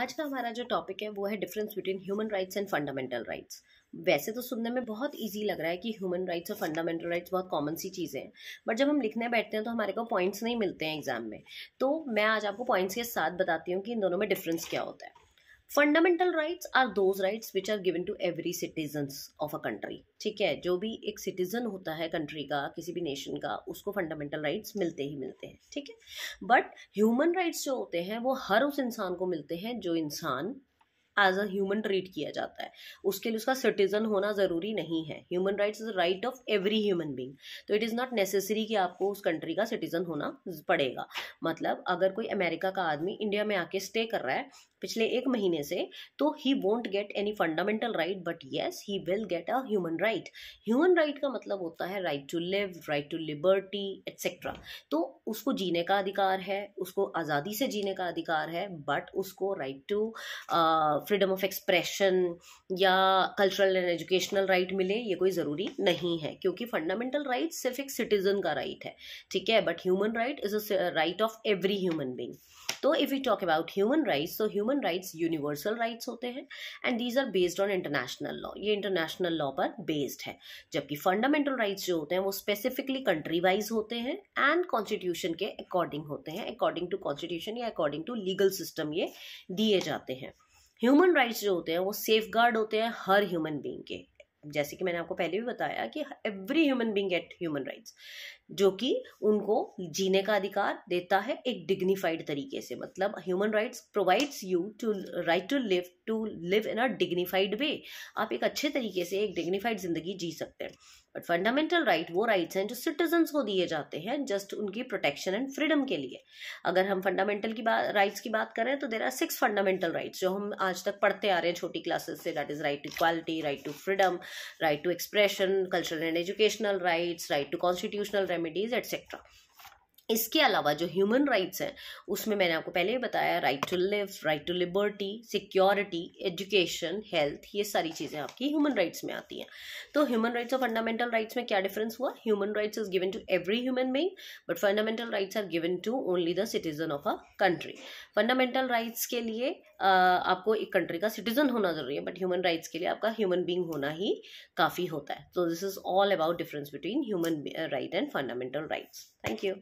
आज का हमारा जो टॉपिक है वो है difference between human rights and fundamental rights वैसे तो सुनने में बहुत इजी लग रहा है कि ह्यूमन राइट्स और फंडामेंटल राइट्स बहुत कॉमन सी चीज़ें हैं बट जब हम लिखने बैठते हैं तो हमारे को पॉइंट्स नहीं मिलते हैं एग्जाम में तो मैं आज आपको पॉइंट्स के साथ बताती हूँ कि इन दोनों में डिफरेंस क्या होता है fundamental rights are those rights which are given to every citizen of a country ठीक है जो भी एक सिटीजन होता है कंट्री का किसी भी नेशन का उसको फंडामेंटल राइट्स मिलते ही मिलते हैं ठीक है बट ह्यूमन राइट्स जो होते हैं वो हर उस इंसान को मिलते हैं जो इंसान एज अ ह्यूमन ट्रीट किया जाता है उसके लिए उसका सिटीजन होना ज़रूरी नहीं है human rights is right of every human being तो इट इज़ नॉट नेसेसरी कि आपको उस कंट्री का सिटीजन होना पड़ेगा मतलब अगर कोई अमेरिका का आदमी इंडिया में आके स्टे कर रहा है पिछले एक महीने से तो he won't get any fundamental right but yes he will get a human right human right का मतलब होता है right to live right to liberty etcetera तो उसको जीने का अधिकार है उसको आज़ादी से जीने का अधिकार है बट उसको right to freedom of expression या कल्चरल एंड एजुकेशनल राइट मिले ये कोई ज़रूरी नहीं है क्योंकि फंडामेंटल राइट सिर्फ एक सिटीजन का राइट right है ठीक है but human right is a right of every human being तो if you talk about human rights तो ह्यूमन राइट्स यूनिवर्सल राइट्स होते हैं and these are based on international law ये इंटरनेशनल लॉ पर based है जबकि फंडामेंटल राइट्स जो होते हैं वो स्पेसिफिकली कंट्री वाइज होते हैं एंड कॉन्स्टिट्यूशन कॉन्स्टिट्यूशन के अकॉर्डिंग होते हैं अकॉर्डिंग टू कॉन्स्टिट्यूशन या अकॉर्डिंग टू लीगल सिस्टम ये दिए जाते हैं ह्यूमन राइट्स जो होते हैं वो सेफ होते हैं हर ह्यूमन बींग के जैसे कि मैंने आपको पहले भी बताया कि every human being get human rights जो कि उनको जीने का अधिकार देता है एक डिग्निफाइड तरीके से मतलब human rights provides you to right to live to live in a dignified way आप एक अच्छे तरीके से एक डिग्निफाइड ज़िंदगी जी सकते हैं बट फंडामेंटल राइट वो राइट्स हैं जो सिटीजन्स को दिए जाते हैं जस्ट उनकी प्रोटेक्शन एंड फ्रीडम के लिए अगर हम फंडामेंटल की बात राइट्स की बात करें तो there are six fundamental rights जो हम आज तक पढ़ते आ रहे हैं छोटी क्लासेस से that is right to equality right to freedom right to expression cultural and educational rights right to constitutional remedies etcetera इसके अलावा जो ह्यूमन राइट्स हैं उसमें मैंने आपको पहले ही बताया right to live right to liberty security education health ये सारी चीज़ें आपकी ह्यूमन राइट्स में आती हैं तो ह्यूमन राइट्स और फंडामेंटल राइट्स में क्या डिफरेंस हुआ human rights is given to every human being but fundamental rights are given to only the citizen of a country fundamental rights के लिए आपको एक कंट्री का सिटीजन होना जरूरी है बट ह्यूमन राइट्स के लिए आपका ह्यूमन बींग होना ही काफ़ी होता है तो this is all about difference between human right and fundamental rights thank you